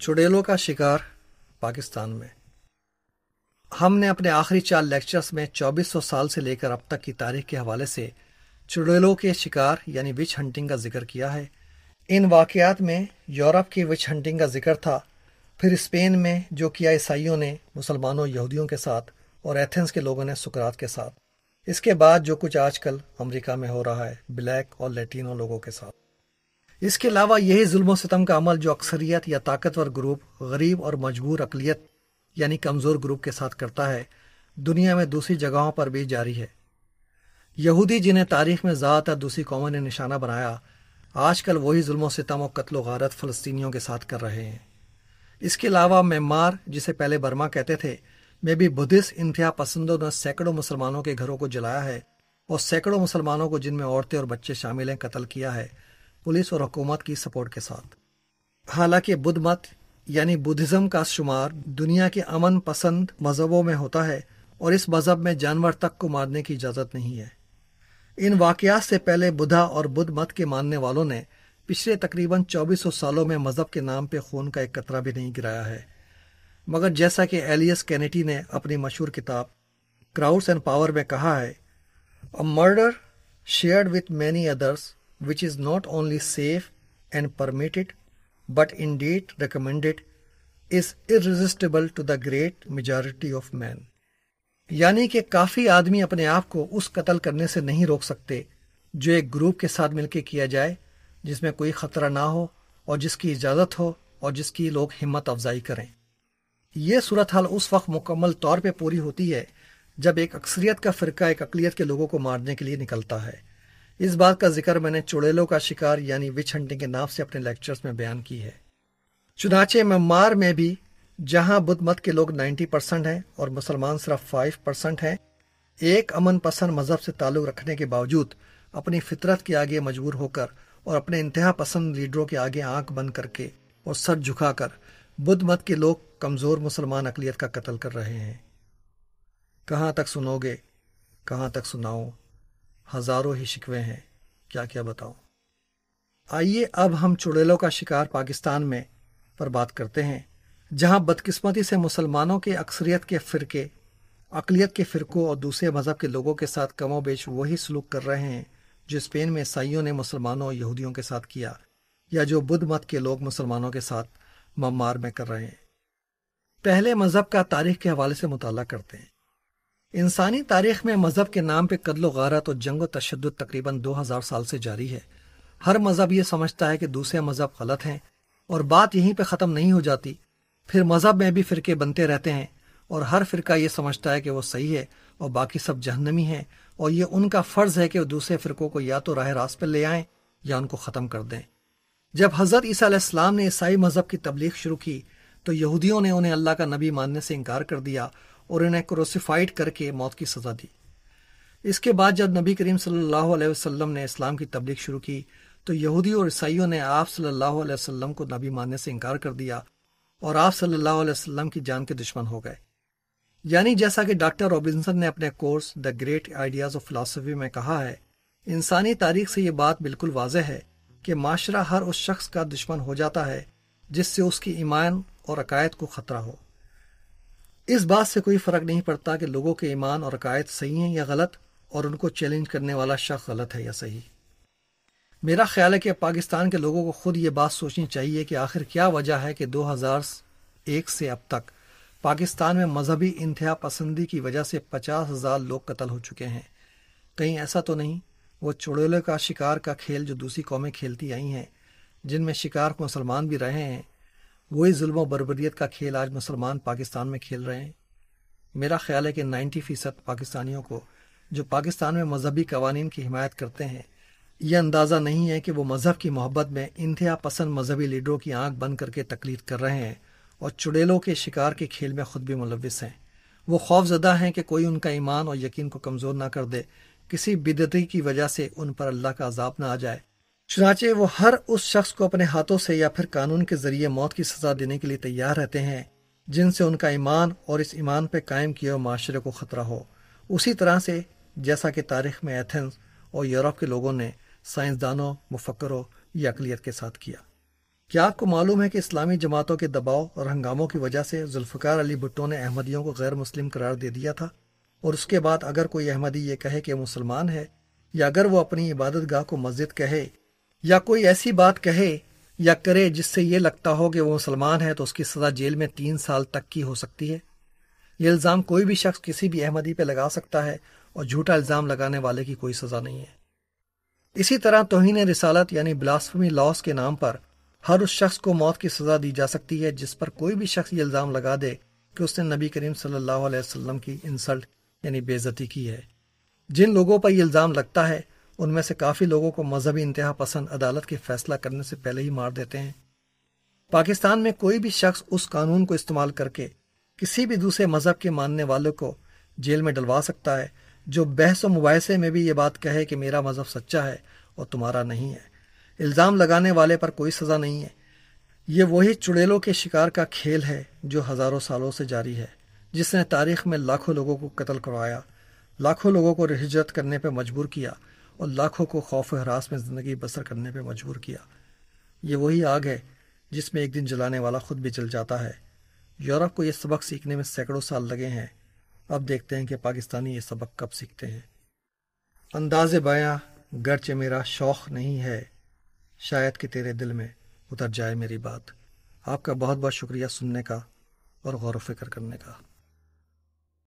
चुड़ैलों का शिकार पाकिस्तान में हमने अपने आखिरी चार लेक्चर्स में 2400 साल से लेकर अब तक की तारीख के हवाले से चुड़ैलों के शिकार यानी विच हंटिंग का जिक्र किया है इन वाकयात में यूरोप की विच हंटिंग का जिक्र था फिर स्पेन में जो किया ईसाइयों ने मुसलमानों यहूदियों के साथ और एथेंस के लोगों ने सुकरात के साथ इसके बाद जो कुछ आजकल अमेरिका में हो रहा है ब्लैक और लेटिनो लोगों के साथ इसके अलावा यही जुल्म सितम का अमल जो अक्सरियत या ताकतवर ग्रुप गरीब और मजबूर अकलीत यानी कमज़ोर ग्रुप के साथ करता है दुनिया में दूसरी जगहों पर भी जारी है यहूदी जिन्हें तारीख में ज़्यादातर दूसरी कौमों ने निशाना बनाया आजकल वही जुल्म सितम और कत्ल गारत फ़लस्तियों के साथ कर रहे हैं इसके अलावा म्यांमार जिसे पहले बर्मा कहते थे में भी बुद्धिस्ट इंतहा पसंदों ने सैकड़ों मुसलमानों के घरों को जलाया है और सैकड़ों मुसलमानों को जिनमें औरतें और बच्चे शामिल हैं कत्ल किया है पुलिस और हुकूमत की सपोर्ट के साथ हालांकि बुद्ध मत यानी बुद्धिज़्म का शुमार दुनिया के अमन पसंद मज़हबों में होता है और इस मज़हब में जानवर तक को मारने की इजाज़त नहीं है इन वाकयात से पहले बुधा और बुद्ध मत के मानने वालों ने पिछले तकरीबन 2400 सालों में मज़हब के नाम पे खून का एक कतरा भी नहीं गिराया है मगर जैसा कि एलियस कैनेटी ने अपनी मशहूर किताब क्राउड्स एंड पावर में कहा है a murder shared with many others which is not only safe and permitted but indeed recommended is irresistible to the great majority of men. यानी कि काफी आदमी अपने आप को उस कत्ल करने से नहीं रोक सकते जो एक ग्रुप के साथ मिलकर किया जाए जिसमें कोई खतरा ना हो और जिसकी इजाजत हो और जिसकी लोग हिम्मत अफजाई करें यह सूरत हाल उस वक्त मुकम्मल तौर पर पूरी होती है जब एक अक्सरियत का फ़िरका एक अकलीत के लोगों को मारने के लिए निकलता है इस बात का जिक्र मैंने चुड़ैलों का शिकार यानी विच हंटिंग के नाम से अपने लेक्चर्स में बयान की है चुनाचे म्यांमार में भी जहां बुद्ध मत के लोग 90 परसेंट हैं और मुसलमान सिर्फ 5 परसेंट हैं एक अमन पसंद मजहब से ताल्लुक रखने के बावजूद अपनी फितरत के आगे मजबूर होकर और अपने इंतहा पसंद लीडरों के आगे आंख बंद करके और सर झुकाकर बुद्ध मत के लोग कमज़ोर मुसलमान अकलियत का कत्ल कर रहे हैं कहाँ तक सुनोगे कहाँ तक सुनाओ हज़ारों ही शिकवे हैं क्या क्या बताऊं आइए अब हम चुड़ैलों का शिकार पाकिस्तान में पर बात करते हैं जहां बदकिस्मती से मुसलमानों के अक्सरियत के फ़िरके अकलियत के फ़िरकों और दूसरे मज़हब के लोगों के साथ कमो बेश वही सलूक कर रहे हैं जो स्पेन में ईसाइयों ने मुसलमानों और यहूदियों के साथ किया या जो बुद्ध मत के लोग मुसलमानों के साथ मम्मार में कर रहे हैं पहले मज़हब का तारीख के हवाले से मुताला करते हैं इंसानी तारीख में मज़हब के नाम पर कदलो गारत तो और जंग तशद तकरीबन दो हज़ार साल से जारी है हर मज़हब ये समझता है कि दूसरे मज़हब गलत हैं और बात यहीं पर ख़त्म नहीं हो जाती फिर मज़हब में भी फ़िरके बनते रहते हैं और हर फ़िरका ये समझता है कि वो सही है और बाकी सब जहनमी हैं और ये उनका फ़र्ज़ है कि वो दूसरे फ़िरकों को या तो राह रास्त पर ले आएँ या उनको ख़त्म कर दें जब हज़रत ईसीम ने ईसाई मज़हब की तबलीग शुरू की तो यहूदियों ने उन्हें अल्लाह का नबी मानने से इनकार कर दिया और इन्हें क्रोसीफाइड करके मौत की सज़ा दी इसके बाद जब नबी करीम सल्लल्लाहु अलैहि वसल्लम ने इस्लाम की तबलीग शुरू की तो यहूदी और ईसाइयों ने आप सल्लल्लाहु अलैहि वसल्लम को नबी मानने से इनकार कर दिया और आप सल्लल्लाहु अलैहि वसल्लम की जान के दुश्मन हो गए यानी जैसा कि डॉक्टर रॉबिन्सन ने अपने course the great ideas of philosophy में कहा है इंसानी तारीख से ये बात बिल्कुल वाजह है कि माशरा हर उस शख्स का दुश्मन हो जाता है जिससे उसकी ईमान और अकायद को ख़तरा हो इस बात से कोई फ़र्क नहीं पड़ता कि लोगों के ईमान और अकायद सही हैं या गलत और उनको चैलेंज करने वाला शख्स गलत है या सही मेरा ख्याल है कि पाकिस्तान के लोगों को खुद ये बात सोचनी चाहिए कि आखिर क्या वजह है कि 2001 से अब तक पाकिस्तान में मजहबी इंतहा पसंदी की वजह से पचास हज़ार लोग कत्ल हो चुके हैं कहीं ऐसा तो नहीं वो चुड़ेलों का शिकार का खेल जो दूसरी कौमें खेलती आई हैं जिनमें शिकार को मुसलमान भी रहे हैं वही जुल्म बरबरीत का खेल आज मुसलमान पाकिस्तान में खेल रहे हैं मेरा ख्याल है कि नाइन्टी फ़ीसद पाकिस्तानियों को जो पाकिस्तान में मजहबी कवानीन की हिमायत करते हैं यह अंदाज़ा नहीं है कि वो मज़हब की मोहब्बत में इंतहा पसंद मजहबी लीडरों की आंख बंद करके तकलीद कर रहे हैं और चुड़ैलों के शिकार के खेल में खुद भी मुलविस हैं वो खौफजदा हैं कि कोई उनका ईमान और यकीन को कमज़ोर ना कर दे किसी बिदती की वजह से उन पर अल्लाह का अजाब ना आ जाए चुनाचे वो हर उस शख्स को अपने हाथों से या फिर कानून के जरिए मौत की सजा देने के लिए तैयार रहते हैं जिनसे उनका ईमान और इस ईमान पर कायम किए हुए माशरे को ख़तरा हो उसी तरह से जैसा कि तारीख में एथेंस और यूरोप के लोगों ने साइंसदानों मुफक्रों या अकलीत के साथ किया क्या आपको मालूम है कि इस्लामी जमातों के दबाव और हंगामों की वजह से जुल्फ़ार अली भुट्टो ने अहमदियों को गैर मुस्लिम करार दे दिया था और उसके बाद अगर कोई अहमदी ये कहे कि मुसलमान है या अगर वो अपनी इबादत गाह को मस्जिद कहे या कोई ऐसी बात कहे या करे जिससे ये लगता हो कि वो मुसलमान है तो उसकी सज़ा जेल में तीन साल तक की हो सकती है ये इल्ज़ाम कोई भी शख्स किसी भी अहमदी पर लगा सकता है और झूठा इल्ज़ाम लगाने वाले की कोई सज़ा नहीं है इसी तरह तोहन रिसालत यानी ब्लास्फमी लॉस के नाम पर हर उस शख्स को मौत की सज़ा दी जा सकती है जिस पर कोई भी शख्स ये इल्ज़ाम लगा दे कि उसने नबी करीम सल्लल्लाहु अलैहि वसल्लम की इंसल्ट यानी बेज़ती की है जिन लोगों पर यह इल्ज़ाम लगता है उनमें से काफ़ी लोगों को मजहबी इंतहा पसंद अदालत के फैसला करने से पहले ही मार देते हैं पाकिस्तान में कोई भी शख्स उस कानून को इस्तेमाल करके किसी भी दूसरे मजहब के मानने वालों को जेल में डलवा सकता है जो बहस व मुबासे में भी ये बात कहे कि मेरा मजहब सच्चा है और तुम्हारा नहीं है इल्ज़ाम लगाने वाले पर कोई सज़ा नहीं है ये वही चुड़ैलों के शिकार का खेल है जो हज़ारों सालों से जारी है जिसने तारीख में लाखों लोगों को कत्ल करवाया लाखों लोगों को हिजरत करने पर मजबूर किया और लाखों को खौफ हरास में ज़िंदगी बसर करने पर मजबूर किया ये वही आग है जिसमें एक दिन जलाने वाला खुद भी जल जाता है यूरोप को यह सबक सीखने में सैकड़ों साल लगे हैं अब देखते हैं कि पाकिस्तानी ये सबक कब सीखते हैं अंदाज बाया गरचे मेरा शौक़ नहीं है शायद कि तेरे दिल में उतर जाए मेरी बात आपका बहुत बहुत शुक्रिया सुनने का और गौर फिक्र करने का